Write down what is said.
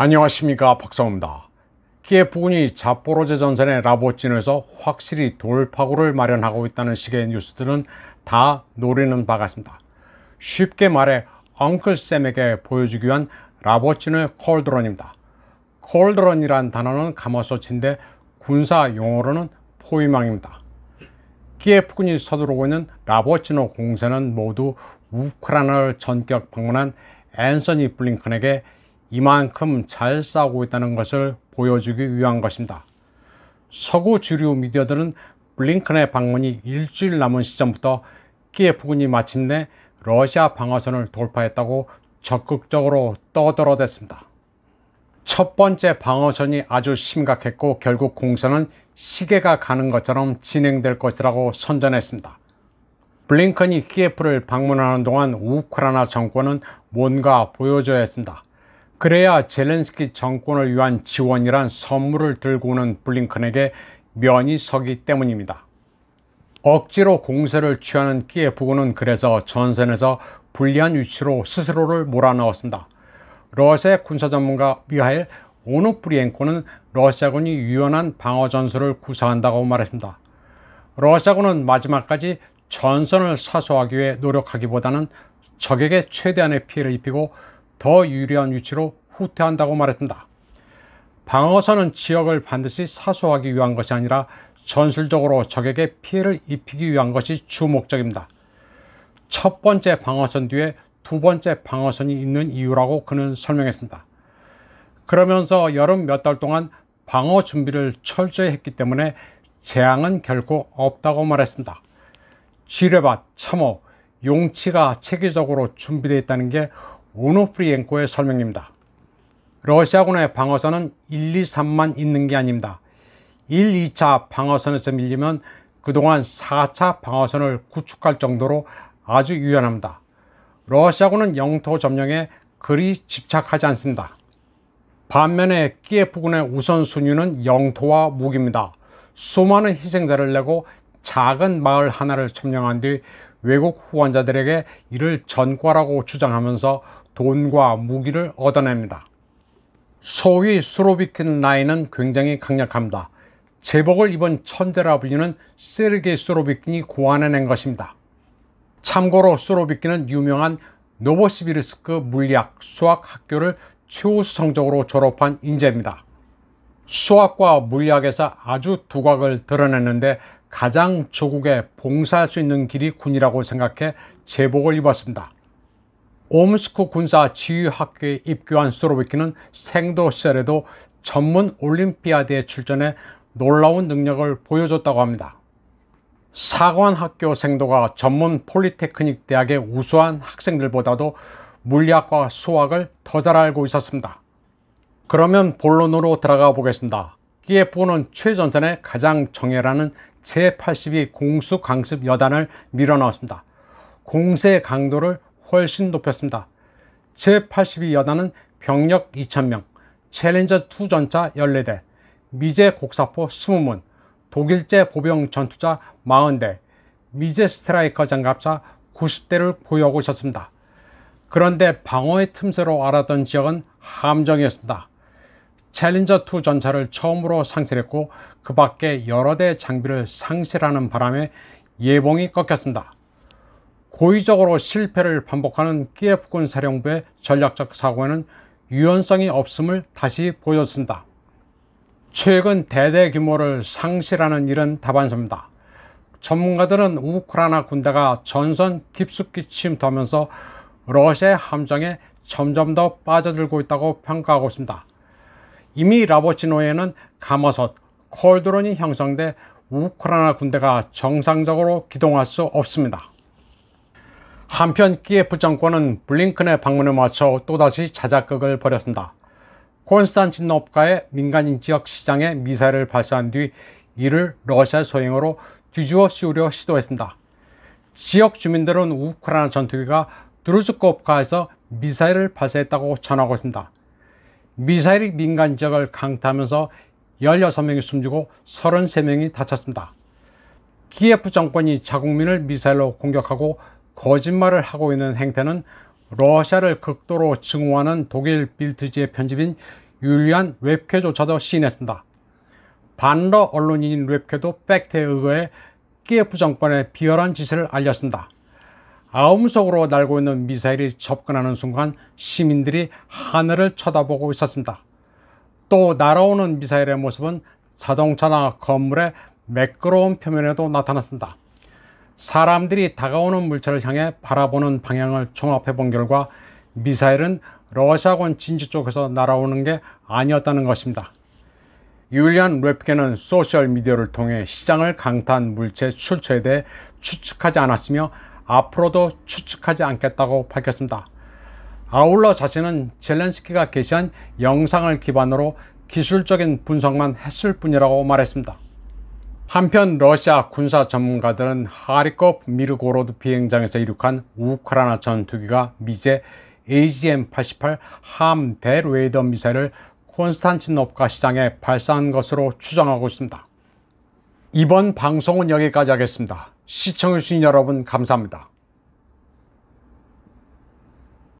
안녕하십니까 박성우입니다. 키예프군이 자포로제 전선의 라보친에서 확실히 돌파구를 마련하고 있다는 식의 뉴스들은 다 노리는 바 같습니다. 쉽게 말해 엉클쌤에게 보여주기 위한 라보친의 콜드론입니다콜드론이란 단어는 가마소치인데 군사 용어로는 포위망입니다. 키예프군이 서두르고 있는 라보치노 공세는 모두 우크라이나를 전격 방문한 앤서니 블링컨에게 이만큼 잘 싸우고 있다는 것을 보여주기 위한 것입니다. 서구 주류 미디어들은 블링컨의 방문이 일주일 남은 시점부터 키예프군이 마침내 러시아 방어선을 돌파했다고 적극적으로 떠들어댔습니다. 첫 번째 방어선이 아주 심각했고 결국 공사는 시계가 가는 것처럼 진행될 것이라고 선전했습니다. 블링컨이 키예프를 방문하는 동안 우크라이나 정권은 뭔가 보여줘야 했습니다. 그래야 젤렌스키 정권을 위한 지원이란 선물을 들고 오는 블링컨에게 면이 서기 때문입니다. 억지로 공세를 취하는 키예프군은 그래서 전선에서 불리한 위치로 스스로를 몰아넣었습니다. 러시아 군사 전문가 미하일 오노프리엔코는 러시아군이 유연한 방어 전술을 구사한다고 말했습니다. 러시아군은 마지막까지 전선을 사소하기 위해 노력하기보다는 적에게 최대한의 피해를 입히고 더 유리한 위치로 후퇴한다고 말했습니다. 방어선은 지역을 반드시 사수하기 위한 것이 아니라 전술적으로 적에게 피해를 입히기 위한 것이 주 목적입니다. 첫 번째 방어선 뒤에 두 번째 방어선이 있는 이유라고 그는 설명했습니다. 그러면서 여름 몇 달 동안 방어 준비를 철저히 했기 때문에 재앙은 결코 없다고 말했습니다. 지뢰밭, 참호, 용치가 체계적으로 준비되어 있다는 게 오노프리엔코의 설명입니다. 러시아군의 방어선은 1, 2, 3만 있는 게 아닙니다. 1, 2차 방어선에서 밀리면 그동안 4차 방어선을 구축할 정도로 아주 유연합니다. 러시아군은 영토 점령에 그리 집착하지 않습니다. 반면에 키예프군의 우선순위는 영토와 무기입니다. 수많은 희생자를 내고 작은 마을 하나를 점령한 뒤 외국 후원자들에게 이를 전과라고 주장하면서 돈과 무기를 얻어냅니다. 소위 수로비킨 라인은 굉장히 강력합니다. 제복을 입은 천재라 불리는 세르게이 수로비킨이 고안해낸 것입니다. 참고로 수로비킨은 유명한 노버시비르스크 물리학 수학 학교를 최우수 성적으로 졸업한 인재입니다. 수학과 물리학에서 아주 두각을 드러냈는데 가장 조국에 봉사할 수 있는 길이 군이라고 생각해 제복을 입었습니다. 옴스크 군사 지휘학교에 입교한 수로비키는 생도 시절에도 전문 올림피아드에 출전해 놀라운 능력을 보여줬다고 합니다. 사관학교 생도가 전문 폴리테크닉 대학의 우수한 학생들보다도 물리학과 수학을 더 잘 알고 있었습니다. 그러면 본론으로 들어가 보겠습니다. 키예프는 최전선에 가장 정예라는 제82 공수 강습 여단을 밀어넣었습니다. 공세 강도를 훨씬 높였습니다. 제82여단은 병력 2,000명, 챌린저2 전차 14대, 미제 곡사포 20문, 독일제 보병 전투자 40대, 미제 스트라이커 장갑차 90대를 보유하고 있었습니다. 그런데 방어의 틈새로 알았던 지역은 함정이었습니다. 챌린저2 전차를 처음으로 상실했고 그 밖에 여러 대 장비를 상실하는 바람에 예봉이 꺾였습니다. 고의적으로 실패를 반복하는 키예프군 사령부의 전략적 사고에는 유연성이 없음을 다시 보여준다. 최근 대대 규모를 상실하는 일은 다반사입니다. 전문가들은 우크라이나 군대가 전선 깊숙이 침투하면서 러시아 함정에 점점 더 빠져들고 있다고 평가하고 있습니다. 이미 라보치노에는 가마솥, 콜드론이 형성돼 우크라이나 군대가 정상적으로 기동할 수 없습니다. 한편 키예프 정권은 블링큰의 방문에 맞춰 또다시 자작극을 벌였습니다. 콘스탄티노프카의 민간인 지역 시장에 미사일을 발사한 뒤 이를 러시아 소행으로 뒤집어 씌우려 시도했습니다. 지역 주민들은 우크라이나 전투기가 드루즈코프카에서 미사일을 발사했다고 전하고 있습니다. 미사일이 민간 지역을 강타하면서 16명이 숨지고 33명이 다쳤습니다. 키예프 정권이 자국민을 미사일로 공격하고 거짓말을 하고 있는 행태는 러시아를 극도로 증오하는 독일 빌트지의 편집인 율리안 웹케조차도 시인했습니다. 반러 언론인인 웹케도 팩트에 의거해 키예프 정권의 비열한 짓을 알렸습니다. 아움속으로 날고 있는 미사일이 접근하는 순간 시민들이 하늘을 쳐다보고 있었습니다. 또 날아오는 미사일의 모습은 자동차나 건물의 매끄러운 표면에도 나타났습니다. 사람들이 다가오는 물체를 향해 바라보는 방향을 종합해 본 결과 미사일은 러시아군 진지 쪽에서 날아오는 게 아니었다는 것입니다. 율리안 랩케는 소셜미디어를 통해 시장을 강타한 물체 출처에 대해 추측하지 않았으며 앞으로도 추측하지 않겠다고 밝혔습니다. 아울러 자신은 젤렌스키가 게시한 영상을 기반으로 기술적인 분석만 했을 뿐이라고 말했습니다. 한편 러시아 군사 전문가들은 하리콥프 미르고로드 비행장에서 이륙한 우크라이나 전투기가 미제 AGM-88 함 대레이더 미사일을 콘스탄티노프카 시장에 발사한 것으로 추정하고 있습니다. 이번 방송은 여기까지 하겠습니다. 시청해주신 여러분 감사합니다.